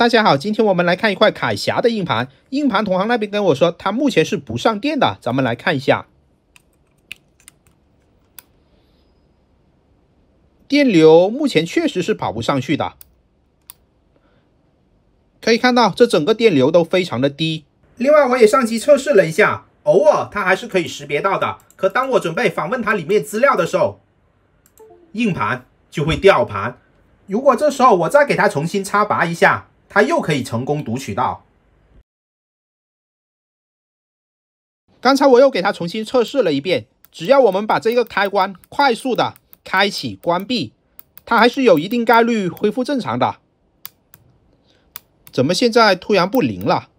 大家好，今天我们来看一块凯霞的硬盘。硬盘同行那边跟我说，它目前是不上电的。咱们来看一下，电流目前确实是跑不上去的。可以看到，这整个电流都非常的低。另外，我也上机测试了一下，偶尔它还是可以识别到的。可当我准备访问它里面资料的时候，硬盘就会掉盘。如果这时候我再给它重新插拔一下。它又可以成功读取到。刚才我又给它重新测试了一遍，只要我们把这个开关快速的开启、关闭，它还是有一定概率恢复正常的。怎么现在突然不灵了？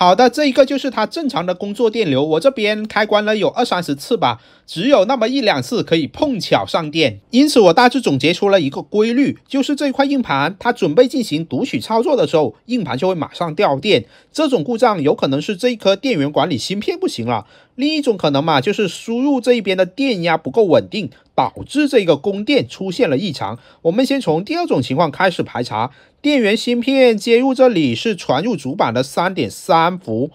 好的，这一个就是它正常的工作电流。我这边开关了有二三十次吧，只有那么一两次可以碰巧上电。因此，我大致总结出了一个规律，就是这块硬盘它准备进行读取操作的时候，硬盘就会马上掉电。这种故障有可能是这一颗电源管理芯片不行了。另一种可能嘛，就是输入这一边的电压不够稳定，导致这个供电出现了异常。我们先从第二种情况开始排查。电源芯片接入这里是传入主板的三点三伏，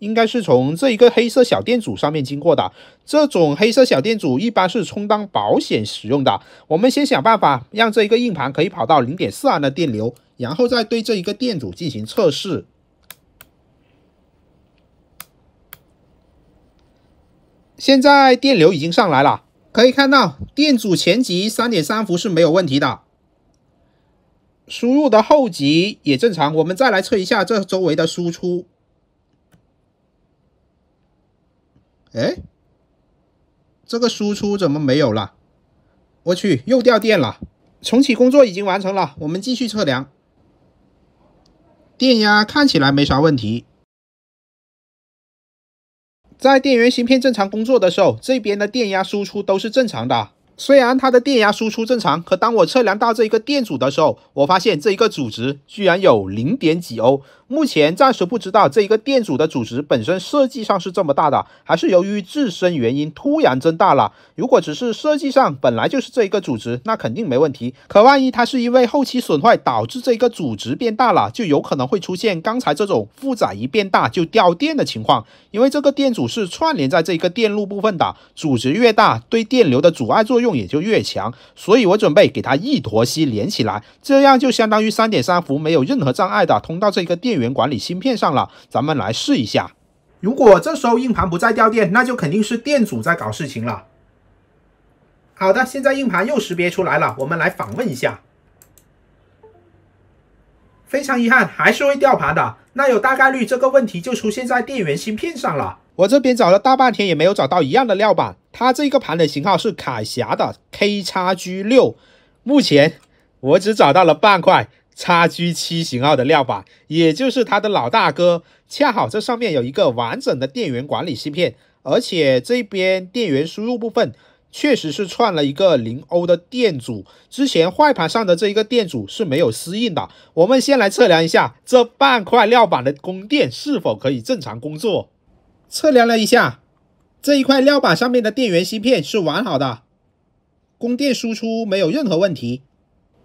应该是从这一个黑色小电阻上面经过的。这种黑色小电阻一般是充当保险使用的。我们先想办法让这一个硬盘可以跑到零点四安的电流，然后再对这一个电阻进行测试。现在电流已经上来了，可以看到电阻前级三点三伏是没有问题的，输入的后级也正常。我们再来测一下这周围的输出，哎，这个输出怎么没有了？我去，又掉电了！重启工作已经完成了，我们继续测量，电压看起来没啥问题。在电源芯片正常工作的时候，这边的电压输出都是正常的。虽然它的电压输出正常，可当我测量到这一个电阻的时候，我发现这一个阻值居然有零点几欧。目前暂时不知道这一个电阻的阻值本身设计上是这么大的，还是由于自身原因突然增大了。如果只是设计上本来就是这一个阻值，那肯定没问题。可万一它是因为后期损坏导致这一个阻值变大了，就有可能会出现刚才这种负载一变大就掉电的情况。因为这个电阻是串联在这一个电路部分的，阻值越大，对电流的阻碍作用。也就越强，所以我准备给它一坨锡连起来，这样就相当于三点三伏没有任何障碍的通到这个电源管理芯片上了。咱们来试一下，如果这时候硬盘不再掉电，那就肯定是电阻在搞事情了。好的，现在硬盘又识别出来了，我们来访问一下。非常遗憾，还是会掉盘的，那有大概率这个问题就出现在电源芯片上了。我这边找了大半天也没有找到一样的料板。它这个盘的型号是凯霞的 K x G 六，目前我只找到了半块 x G 七型号的料板，也就是它的老大哥。恰好这上面有一个完整的电源管理芯片，而且这边电源输入部分确实是串了一个零欧的电阻。之前坏盘上的这一个电阻是没有丝印的。我们先来测量一下这半块料板的供电是否可以正常工作。测量了一下。这一块料板上面的电源芯片是完好的，供电输出没有任何问题。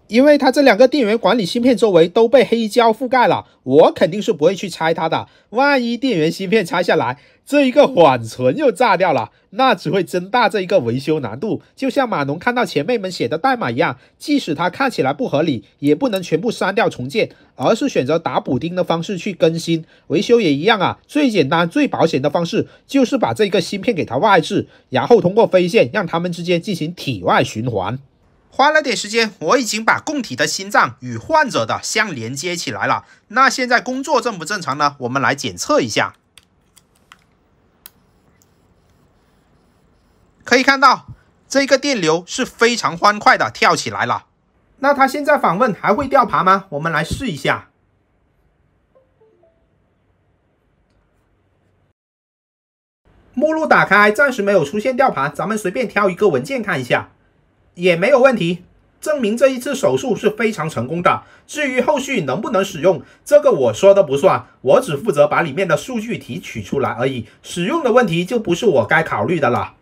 因为它这两个电源管理芯片周围都被黑胶覆盖了，我肯定是不会去拆它的。万一电源芯片拆下来，这一个缓存又炸掉了，那只会增大这一个维修难度。就像码农看到前辈们写的代码一样，即使它看起来不合理，也不能全部删掉重建，而是选择打补丁的方式去更新。维修也一样啊，最简单、最保险的方式就是把这个芯片给它外置，然后通过飞线让它们之间进行体外循环。花了点时间，我已经把供体的心脏与患者的相连接起来了。那现在工作正不正常呢？我们来检测一下。可以看到，这个电流是非常欢快的跳起来了。那它现在访问还会掉盘吗？我们来试一下。目录打开，暂时没有出现掉盘，咱们随便挑一个文件看一下。也没有问题，证明这一次手术是非常成功的。至于后续能不能使用，这个我说的不算，我只负责把里面的数据提取出来而已。使用的问题就不是我该考虑的了。